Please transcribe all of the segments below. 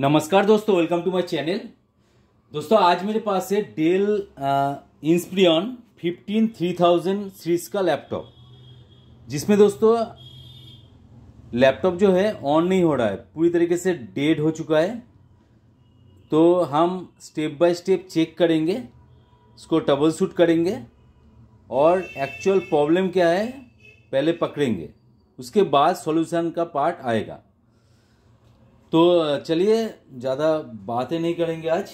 नमस्कार दोस्तों welcome to my channel दोस्तों आज मेरे पास है Dell Inspiron fifteen three thousand series का लैपटॉप जिसमें दोस्तों लैपटॉप जो है ऑन नहीं हो रहा है पूरी तरीके से डेड हो चुका है तो हम स्टेप बाय स्टेप चेक करेंगे इसको टबल शूट करेंगे और एक्चुअल प्रॉब्लम क्या है पहले पकड़ेंगे उसके बाद सॉल्यूशन का पार्ट आएगा तो चलिए ज़्यादा बातें नहीं करेंगे आज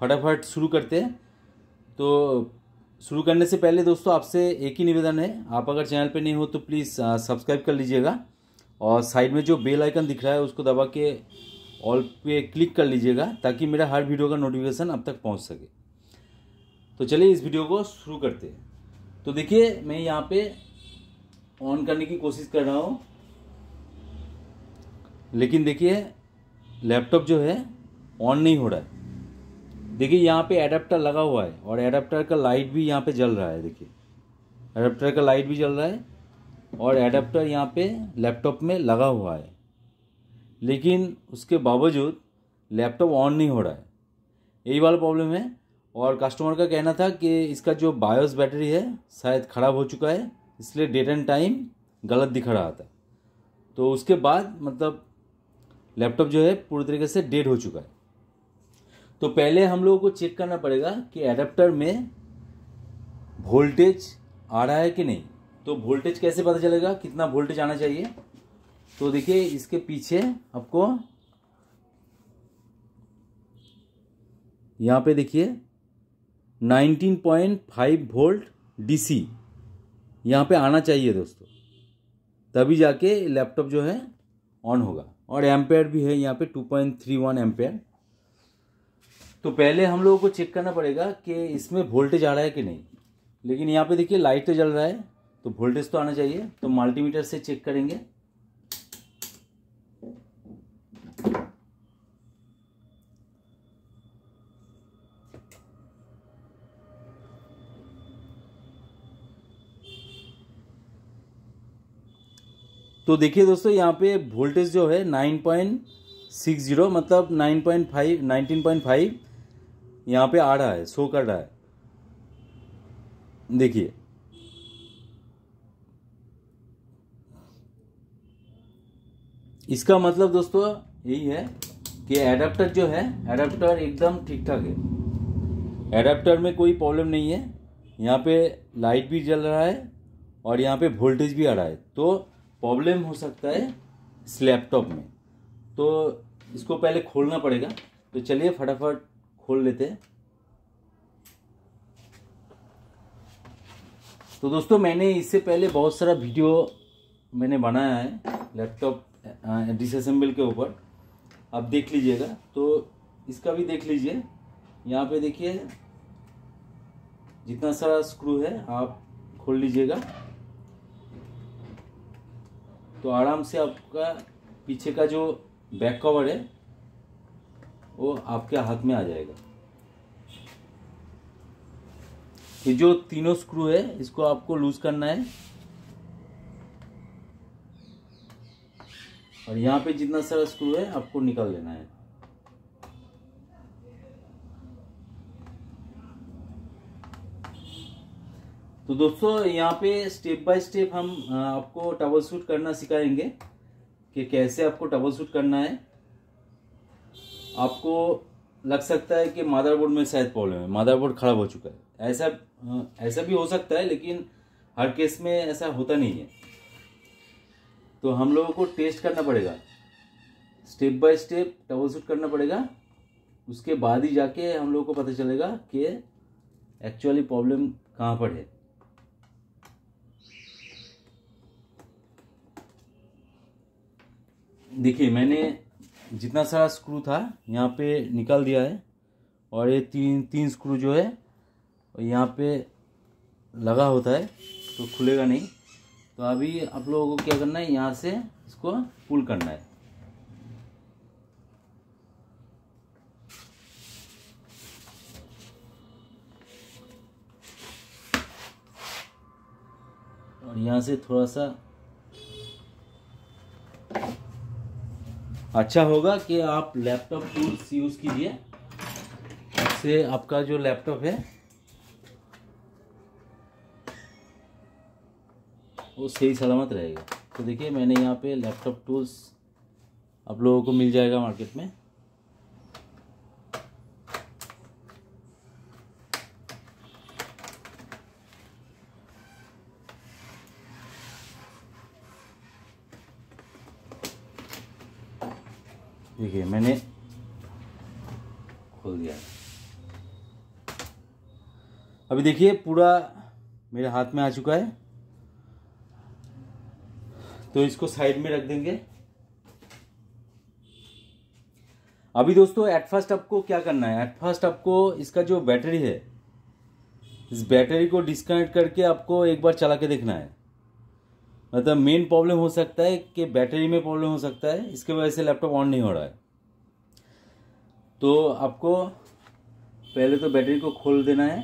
फटाफट शुरू करते हैं तो शुरू करने से पहले दोस्तों आपसे एक ही निवेदन है आप अगर चैनल पे नहीं हो तो प्लीज़ सब्सक्राइब कर लीजिएगा और साइड में जो बेल आइकन दिख रहा है उसको दबा के ऑल पे क्लिक कर लीजिएगा ताकि मेरा हर वीडियो का नोटिफिकेशन अब तक पहुंच सके तो चलिए इस वीडियो को शुरू करते हैं तो देखिए मैं यहाँ पे ऑन करने की कोशिश कर रहा हूँ लेकिन देखिए लैपटॉप जो है ऑन नहीं हो रहा है देखिए यहाँ पे एडाप्टर लगा हुआ है और एडाप्टर का लाइट भी यहाँ पे जल रहा है देखिए एडाप्टर का लाइट भी जल रहा है और एडाप्टर यहाँ पे लैपटॉप में लगा हुआ है लेकिन उसके बावजूद लैपटॉप ऑन नहीं हो रहा है यही वाला प्रॉब्लम है और कस्टमर का कहना था कि इसका जो बायोस बैटरी है शायद ख़राब हो चुका है इसलिए डेट एंड टाइम गलत दिखा रहा था तो उसके बाद मतलब लैपटॉप जो है पूरी तरीके से डेड हो चुका है तो पहले हम लोगों को चेक करना पड़ेगा कि एडाप्टर में वोल्टेज आ रहा है कि नहीं तो वोल्टेज कैसे पता चलेगा कितना वोल्टेज आना चाहिए तो देखिए इसके पीछे आपको यहाँ पे देखिए 19.5 वोल्ट डी सी यहाँ पर आना चाहिए दोस्तों तभी जाके लैपटॉप जो है ऑन होगा और एम्पेयर भी है यहाँ पे two point three one ampere तो पहले हम लोगों को चेक करना पड़ेगा कि इसमें वोल्टेज आ रहा है कि नहीं लेकिन यहाँ पे देखिए लाइट तो जल रहा है तो वोल्टेज तो आना चाहिए तो मल्टीमीटर से चेक करेंगे तो देखिए दोस्तों यहाँ पे वोल्टेज जो है नाइन पॉइंट सिक्स जीरो मतलब nine point five nineteen point five यहाँ पे आ रहा है शो कर रहा है देखिए इसका मतलब दोस्तों यही है कि एडाप्टर जो है एडाप्टर एकदम ठीक ठाक है एडाप्टर में कोई प्रॉब्लम नहीं है यहाँ पे लाइट भी जल रहा है और यहाँ पे वोल्टेज भी आ रहा है तो प्रॉब्लम हो सकता है इस लैपटॉप में तो इसको पहले खोलना पड़ेगा तो चलिए फटाफट खोल लेते हैं तो दोस्तों मैंने इससे पहले बहुत सारा वीडियो मैंने बनाया है लैपटॉप डिसअसेंबल के ऊपर आप देख लीजिएगा तो इसका भी देख लीजिए यहाँ पे देखिए जितना सारा स्क्रू है आप खोल लीजिएगा तो आराम से आपका पीछे का जो बैक कवर है वो आपके हाथ में आ जाएगा ये जो तीनों स्क्रू है इसको आपको लूज करना है और यहाँ पे जितना सारा स्क्रू है आपको निकाल लेना है तो दोस्तों यहाँ पे स्टेप बाय स्टेप हम आपको टबल सूट करना सिखाएंगे कि कैसे आपको टबल सूट करना है आपको लग सकता है कि बोर्ड में शायद प्रॉब्लम है बोर्ड खराब हो चुका है ऐसा ऐसा भी हो सकता है लेकिन हर केस में ऐसा होता नहीं है तो हम लोगों को टेस्ट करना पड़ेगा step by step troubleshoot करना पड़ेगा उसके बाद ही जाके हम लोगों को पता चलेगा कि एक्चुअली प्रॉब्लम कहाँ पर है देखिए मैंने जितना सारा स्क्रू था यहाँ पे निकाल दिया है और ये तीन तीन स्क्रू जो है यहाँ पे लगा होता है तो खुलेगा नहीं तो अभी आप लोगों को क्या करना है यहाँ से इसको पुल करना है और यहाँ से थोड़ा सा अच्छा होगा कि आप लैपटॉप टूल्स यूज़ कीजिए इससे आपका जो लैपटॉप है वो सही सलामत रहेगा तो देखिए मैंने यहाँ पे लैपटॉप टूल्स आप लोगों को मिल जाएगा मार्केट में देखिए मैंने खोल दिया अभी देखिए पूरा मेरे हाथ में आ चुका है तो इसको साइड में रख देंगे अभी दोस्तों एट फर्स्ट आपको क्या करना है एट फर्स्ट आपको इसका जो बैटरी है इस बैटरी को डिस्कनेक्ट करके आपको एक बार चला के देखना है मतलब मेन प्रॉब्लम हो सकता है कि बैटरी में प्रॉब्लम हो सकता है इसके वजह से लैपटॉप ऑन नहीं हो रहा है तो आपको पहले तो बैटरी को खोल देना है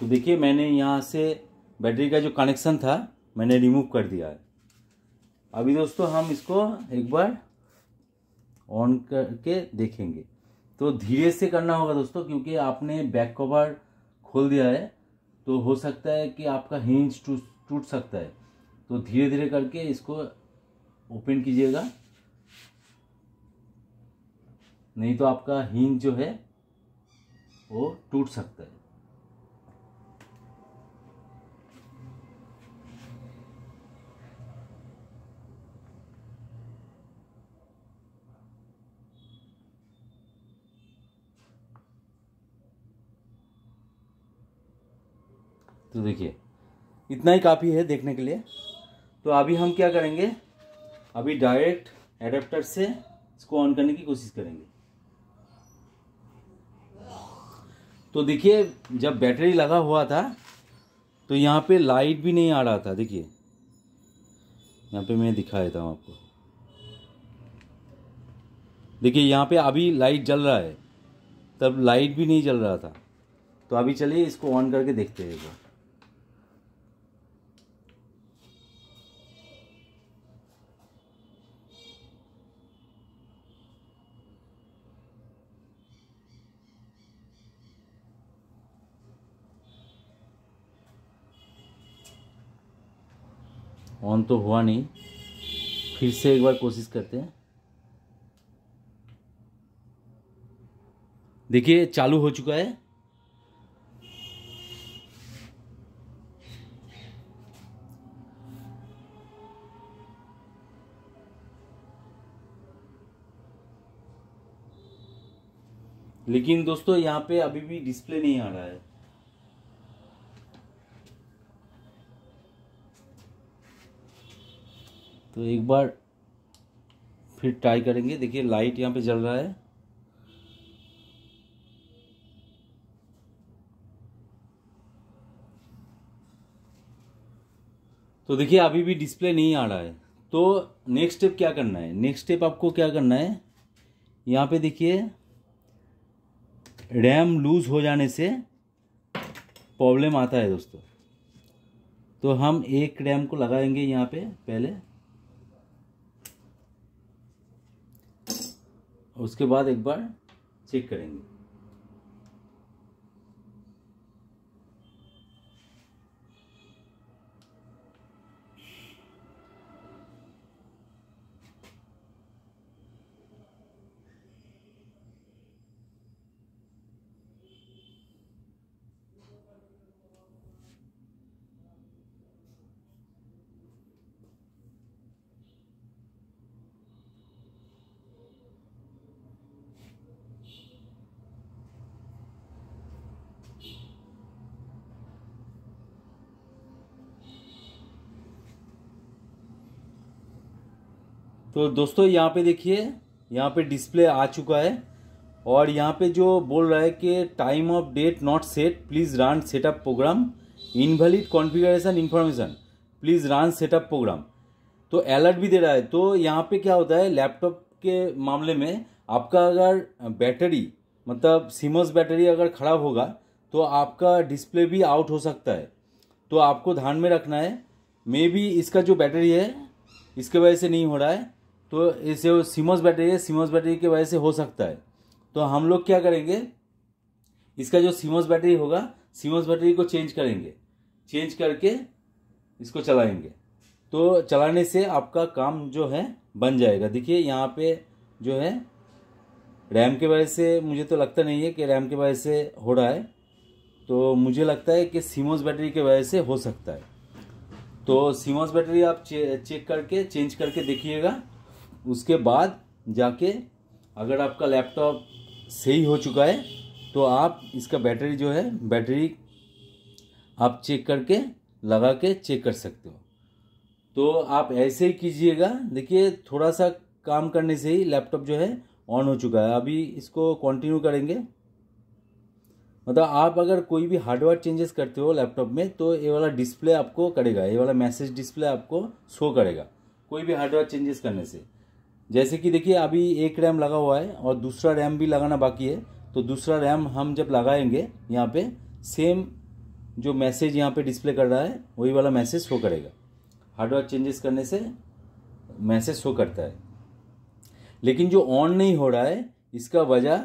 तो देखिए मैंने यहाँ से बैटरी का जो कनेक्शन था मैंने रिमूव कर दिया है अभी दोस्तों हम इसको एक बार ऑन करके देखेंगे तो धीरे से करना होगा दोस्तों क्योंकि आपने बैक कवर खोल दिया है तो हो सकता है कि आपका हिंज टूट सकता है तो धीरे धीरे करके इसको ओपन कीजिएगा नहीं तो आपका हिंज जो है वो टूट सकता है तो देखिए इतना ही काफ़ी है देखने के लिए तो अभी हम क्या करेंगे अभी डायरेक्ट एडेप्टर से इसको ऑन करने की कोशिश करेंगे तो देखिए जब बैटरी लगा हुआ था तो यहाँ पे लाइट भी नहीं आ रहा था देखिए यहाँ पे मैं दिखा देता हूँ आपको देखिए यहाँ पे अभी लाइट जल रहा है तब लाइट भी नहीं जल रहा था तो अभी चलिए इसको ऑन करके देखते हैं ऑन तो हुआ नहीं फिर से एक बार कोशिश करते हैं देखिए चालू हो चुका है लेकिन दोस्तों यहाँ पे अभी भी डिस्प्ले नहीं आ रहा है तो एक बार फिर ट्राई करेंगे देखिए लाइट यहाँ पे जल रहा है तो देखिए अभी भी डिस्प्ले नहीं आ रहा है तो नेक्स्ट स्टेप क्या करना है नेक्स्ट स्टेप आपको क्या करना है यहाँ पे देखिए रैम लूज़ हो जाने से प्रॉब्लम आता है दोस्तों तो हम एक रैम को लगाएंगे यहाँ पे पहले उसके बाद एक बार चेक करेंगे तो दोस्तों यहाँ पे देखिए यहाँ पे डिस्प्ले आ चुका है और यहाँ पे जो बोल रहा है कि time of date not set please run setup program invalid configuration information please run setup program तो अलर्ट भी दे रहा है तो यहाँ पे क्या होता है लैपटॉप के मामले में आपका अगर बैटरी मतलब सीमस बैटरी अगर ख़राब होगा तो आपका डिस्प्ले भी आउट हो सकता है तो आपको ध्यान में रखना है मे बी इसका जो बैटरी है इसके वजह से नहीं हो रहा है तो इसे सीमोस बैटरी है सीमोस बैटरी की वजह से हो सकता है तो हम लोग क्या करेंगे इसका जो सीमोस बैटरी होगा सीमोस बैटरी को चेंज करेंगे चेंज करके इसको चलाएंगे तो चलाने से आपका काम जो है बन जाएगा देखिए यहाँ पे जो है रैम के वजह से मुझे तो लगता नहीं है कि रैम के वजह से हो रहा है तो मुझे लगता है कि सीमोस बैटरी के वजह से हो सकता है तो सीमोस बैटरी आप चे, चेक करके चेंज करके देखिएगा उसके बाद जाके अगर आपका लैपटॉप सही हो चुका है तो आप इसका बैटरी जो है बैटरी आप चेक करके लगा के चेक कर सकते हो तो आप ऐसे ही कीजिएगा देखिए थोड़ा सा काम करने से ही लैपटॉप जो है ऑन हो चुका है अभी इसको कंटिन्यू करेंगे मतलब आप अगर कोई भी हार्डवेयर चेंजेस करते हो लैपटॉप में तो ये वाला डिस्प्ले आपको करेगा ये वाला मैसेज डिस्प्ले आपको शो करेगा कोई भी हार्डवेयर चेंजेस करने से जैसे कि देखिए अभी एक रैम लगा हुआ है और दूसरा रैम भी लगाना बाकी है तो दूसरा रैम हम जब लगाएंगे यहाँ पे सेम जो मैसेज यहाँ पे डिस्प्ले कर रहा है वही वाला मैसेज शो करेगा हार्डवेयर चेंजेस करने से मैसेज शो करता है लेकिन जो ऑन नहीं हो रहा है इसका वजह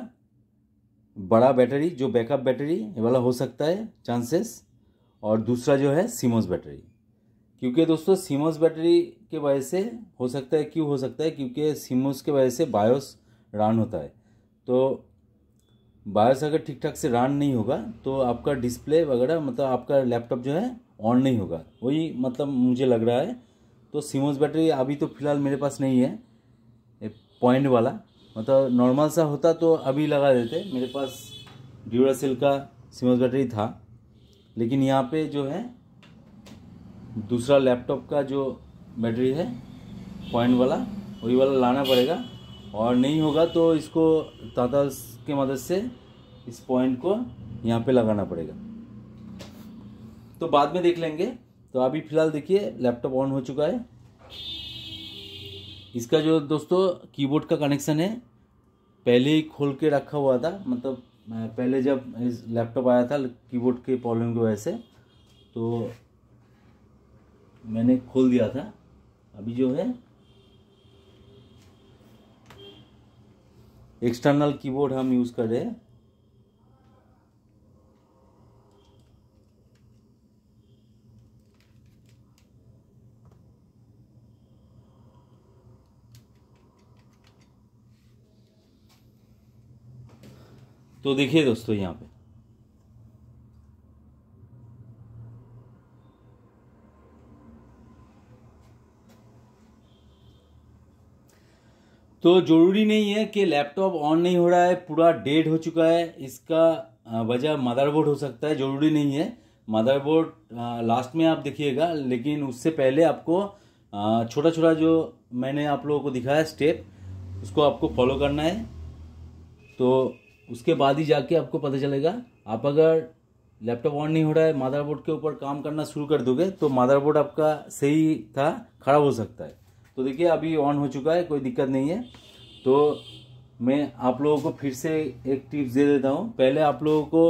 बड़ा बैटरी जो बैकअप बैटरी ये वाला हो सकता है चांसेस और दूसरा जो है सीमोस बैटरी क्योंकि दोस्तों सीमोस बैटरी के वजह से हो सकता है क्यों हो सकता है क्योंकि सीमोस के वजह से बायोस रान होता है तो बायोस अगर ठीक ठाक से रान नहीं होगा तो आपका डिस्प्ले वगैरह मतलब आपका लैपटॉप जो है ऑन नहीं होगा वही मतलब मुझे लग रहा है तो सीमोस बैटरी अभी तो फ़िलहाल मेरे पास नहीं है पॉइंट वाला मतलब नॉर्मल सा होता तो अभी लगा देते मेरे पास ड्यूरासिल का सीमोस बैटरी था लेकिन यहाँ पर जो है दूसरा लैपटॉप का जो बैटरी है पॉइंट वाला वही वाला लाना पड़ेगा और नहीं होगा तो इसको ताता के मदद से इस पॉइंट को यहाँ पे लगाना पड़ेगा तो बाद में देख लेंगे तो अभी फ़िलहाल देखिए लैपटॉप ऑन हो चुका है इसका जो दोस्तों कीबोर्ड का कनेक्शन है पहले ही खोल के रखा हुआ था मतलब पहले जब इस लैपटॉप आया था कीबोर्ड के प्रॉब्लम की वजह से तो मैंने खोल दिया था अभी जो है एक्सटर्नल कीबोर्ड हम यूज़ कर रहे हैं तो देखिए दोस्तों यहां पे तो ज़रूरी नहीं है कि लैपटॉप ऑन नहीं हो रहा है पूरा डेड हो चुका है इसका वजह मदरबोर्ड हो सकता है ज़रूरी नहीं है मदरबोर्ड लास्ट में आप देखिएगा लेकिन उससे पहले आपको छोटा छोटा जो मैंने आप लोगों को दिखाया स्टेप उसको आपको फॉलो करना है तो उसके बाद ही जाके आपको पता चलेगा आप अगर लैपटॉप ऑन नहीं हो रहा है मदरबोर्ड के ऊपर काम करना शुरू कर दोगे तो मदरबोर्ड आपका सही था खराब हो सकता है तो देखिए अभी ऑन हो चुका है कोई दिक्कत नहीं है तो मैं आप लोगों को फिर से एक टिप्स दे देता हूँ पहले आप लोगों को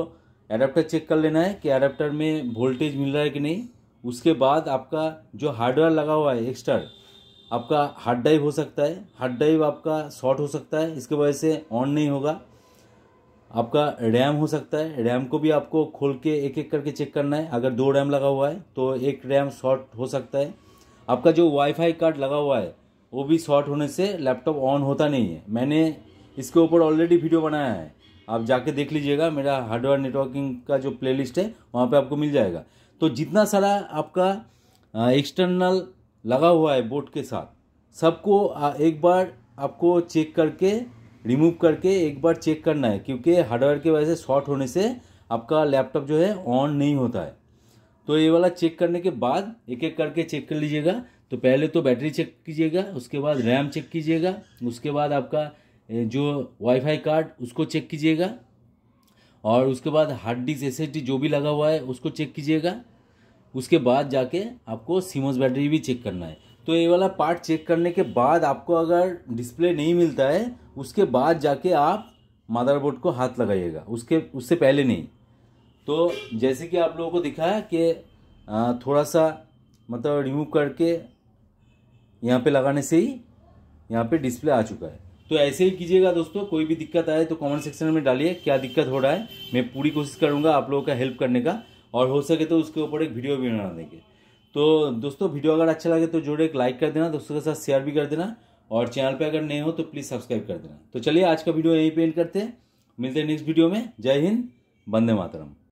एडाप्टर चेक कर लेना है कि एडाप्टर में वोल्टेज मिल रहा है कि नहीं उसके बाद आपका जो हार्डवेयर लगा हुआ है एक्स्ट्रा आपका हार्ड ड्राइव हो सकता है हार्ड ड्राइव आपका शॉर्ट हो सकता है इसके वजह से ऑन नहीं होगा आपका रैम हो सकता है रैम को भी आपको खोल के एक एक करके चेक करना है अगर दो रैम लगा हुआ है तो एक रैम शॉर्ट हो सकता है आपका जो वाईफाई कार्ड लगा हुआ है वो भी शॉर्ट होने से लैपटॉप ऑन होता नहीं है मैंने इसके ऊपर ऑलरेडी वीडियो बनाया है आप जाके देख लीजिएगा मेरा हार्डवेयर नेटवर्किंग का जो प्लेलिस्ट है वहाँ पे आपको मिल जाएगा तो जितना सारा आपका एक्सटर्नल लगा हुआ है बोर्ड के साथ सबको एक बार आपको चेक करके रिमूव करके एक बार चेक करना है क्योंकि हार्डवेयर की वजह से शॉर्ट होने से आपका लैपटॉप जो है ऑन नहीं होता है तो ये वाला चेक करने के बाद एक एक करके चेक कर लीजिएगा तो पहले तो बैटरी चेक कीजिएगा उसके बाद रैम चेक कीजिएगा उसके बाद आपका जो वाईफाई कार्ड उसको चेक कीजिएगा और उसके बाद हार्ड डिस्क एस जो भी लगा हुआ है उसको चेक कीजिएगा उसके बाद जाके आपको सीमोस बैटरी भी चेक करना है तो ये वाला पार्ट चेक करने के बाद आपको अगर डिस्प्ले नहीं मिलता है उसके बाद जाके आप मदरबोर्ड को हाथ लगाइएगा उसके उससे पहले नहीं तो जैसे कि आप लोगों को दिखाया कि थोड़ा सा मतलब रिमूव करके यहाँ पे लगाने से ही यहाँ पे डिस्प्ले आ चुका है तो ऐसे ही कीजिएगा दोस्तों कोई भी दिक्कत आए तो कमेंट सेक्शन में डालिए क्या दिक्कत हो रहा है मैं पूरी कोशिश करूँगा आप लोगों का हेल्प करने का और हो सके तो उसके ऊपर एक वीडियो भी बना देंगे तो दोस्तों वीडियो अगर अच्छा लगे तो जोड़े एक लाइक कर देना दोस्तों के साथ शेयर भी कर देना और चैनल पर अगर नए हो तो प्लीज़ सब्सक्राइब कर देना तो चलिए आज का वीडियो यहीं पर एंड करते हैं मिलते हैं नेक्स्ट वीडियो में जय हिंद बंदे मातरम